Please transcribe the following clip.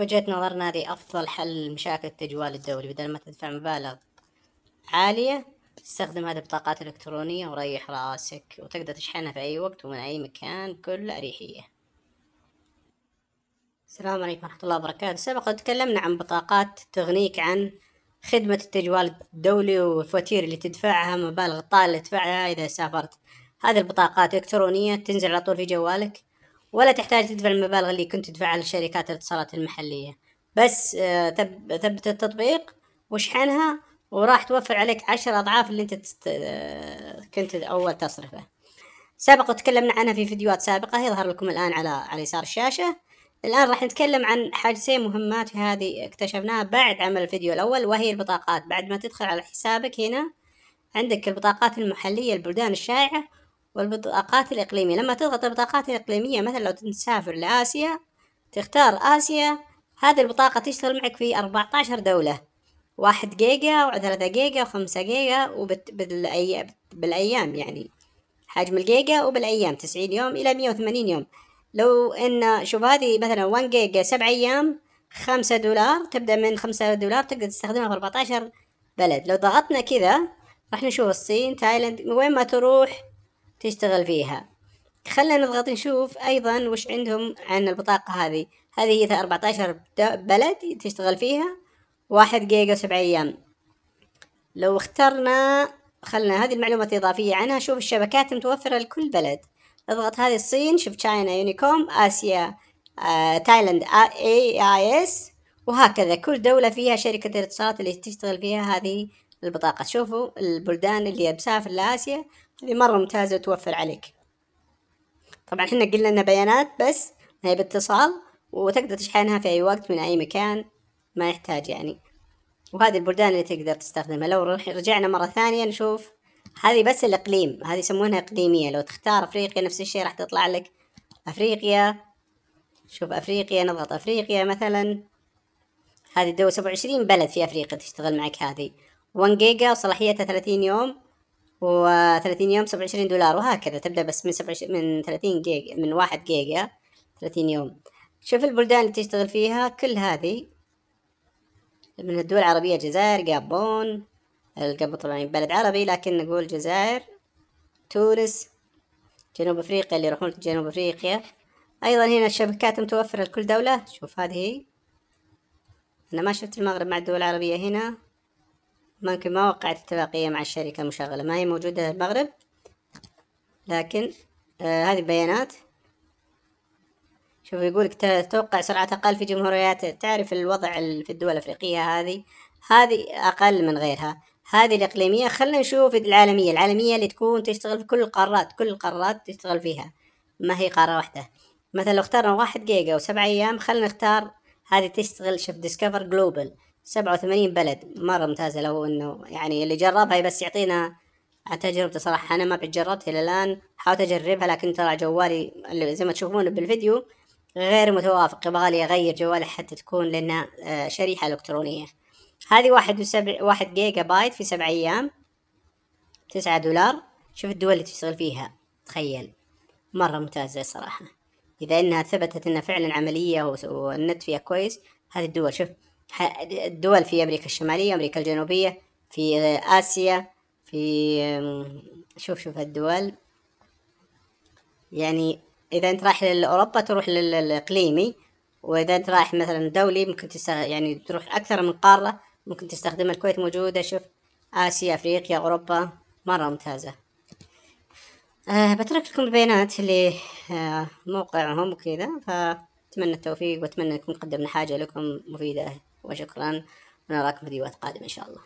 وجهة نظرنا هذه أفضل حل لمشاكل التجوال الدوري بدل ما تدفع مبالغ عالية استخدم هذه البطاقات الإلكترونية وريح راسك وتقدر تشحنها في أي وقت ومن أي مكان بكل أريحية السلام عليكم ورحمة الله وبركاته سبق تكلمنا عن بطاقات تغنيك عن خدمة التجوال الدولي والفواتير اللي تدفعها مبالغ طائلة تدفعها إذا سافرت هذه البطاقات الإلكترونية تنزل على طول في جوالك ولا تحتاج تدفع المبالغ اللي كنت تدفعها لشركات الاتصالات المحلية بس ثبت آه، التطبيق واشحنها وراح توفر عليك عشر أضعاف اللي أنت آه، كنت أول تصرفه سابق وتكلمنا عنها في فيديوهات سابقة يظهر لكم الآن على على يسار الشاشة الآن راح نتكلم عن حاجتين مهمات في هذه اكتشفناها بعد عمل الفيديو الأول وهي البطاقات بعد ما تدخل على حسابك هنا عندك البطاقات المحلية البلدان الشائعة والبطاقات الإقليمية لما تضغط البطاقات الإقليمية مثلا لو تسافر لآسيا تختار آسيا هذه البطاقة تشتغل معك في 14 دولة واحد جيجا وثلاثة جيجا وخمسة جيجا وبالأيام بالأيام يعني حجم الجيجا وبالأيام تسعين يوم إلى مية وثمانين يوم لو إن شوف هذه مثلا وان جيجا سبع أيام خمسة دولار تبدأ من خمسة دولار تقدر تستخدمها في أربعتاشر بلد لو ضغطنا كذا راح نشوف الصين تايلاند وين ما تروح تشتغل فيها خلنا نضغط نشوف ايضا وش عندهم عن البطاقة هذه هذه هي 14 بلد تشتغل فيها واحد جيجا سبع ايام لو اخترنا خلنا هذه المعلومات الاضافية عنها شوف الشبكات المتوفرة لكل بلد اضغط هذه الصين شوف تشاينا يونيكوم اسيا آه، تايلاند اي اي اس وهكذا كل دولة فيها شركة الاتصالات اللي تشتغل فيها هذه البطاقة شوفوا البلدان اللي مسافر لآسيا اللي مرة ممتازة وتوفر عليك طبعا احنا قلنا انها بيانات بس هي باتصال وتقدر تشحنها في اي وقت من اي مكان ما يحتاج يعني وهذه البلدان اللي تقدر تستخدمها لو رجعنا مرة ثانية نشوف هذه بس الإقليم هذه يسمونها إقليمية لو تختار أفريقيا نفس الشيء راح تطلع لك أفريقيا شوف أفريقيا نضغط أفريقيا مثلا هذه الدول سبعة وعشرين بلد في أفريقيا تشتغل معك هذه 1 جيجا وصلاحيتها 30 يوم و30 يوم 27 دولار وهكذا تبدأ بس من 27 من 30 جيجا من 1 جيجا 30 يوم شوف البلدان اللي تشتغل فيها كل هذه من الدول العربية الجزائر جابون القابون طبعا بلد عربي لكن نقول جزائر تونس جنوب افريقيا اللي يروحون جنوب افريقيا ايضا هنا الشبكات متوفرة لكل دولة شوف هذه انا ما شفت المغرب مع الدول العربية هنا ممكن ما وقعت اتفاقية مع الشركة المشغلة ما هي موجودة المغرب لكن آه هذه البيانات شوف يقولك توقع سرعة أقل في جمهوريات تعرف الوضع في الدول الأفريقية هذه هذه أقل من غيرها هذه الإقليمية خلنا نشوف العالمية العالمية اللي تكون تشتغل في كل القارات كل القارات تشتغل فيها ما هي قارة واحدة مثلا لو اخترنا واحد جيجا وسبع أيام خلنا نختار هذه تشتغل شوف ديسكفر جلوبال سبعة وثمانين بلد مرة ممتازة لو انه يعني اللي جربها بس يعطينا عن صراحة انا ما جربتها الى الان حاولت اجربها لكن ترى جوالي اللي زي ما تشوفون بالفيديو غير متوافق يبغالي اغير جوالي حتى تكون لنا آه، شريحة الكترونية هذه واحد وسبع واحد جيجا بايت في سبع ايام تسعة دولار شوف الدول اللي تشتغل فيها تخيل مرة ممتازة صراحة إذا إنها ثبتت إنها فعلا عملية والنت فيها كويس هذه الدول شوف الدول في أمريكا الشمالية أمريكا الجنوبية في آسيا في شوف شوف الدول يعني إذا أنت رايح لأوروبا تروح للإقليمي وإذا أنت رايح مثلا دولي ممكن تستخدم يعني تروح أكثر من قارة ممكن تستخدم الكويت موجودة شوف آسيا أفريقيا أوروبا مرة ممتازة أه بترك لكم البيانات اللي أه موقعهم وكذا فأتمنى التوفيق وأتمنى يكون قدمنا حاجة لكم مفيدة وشكرا ونراكم فيديوهات قادمة إن شاء الله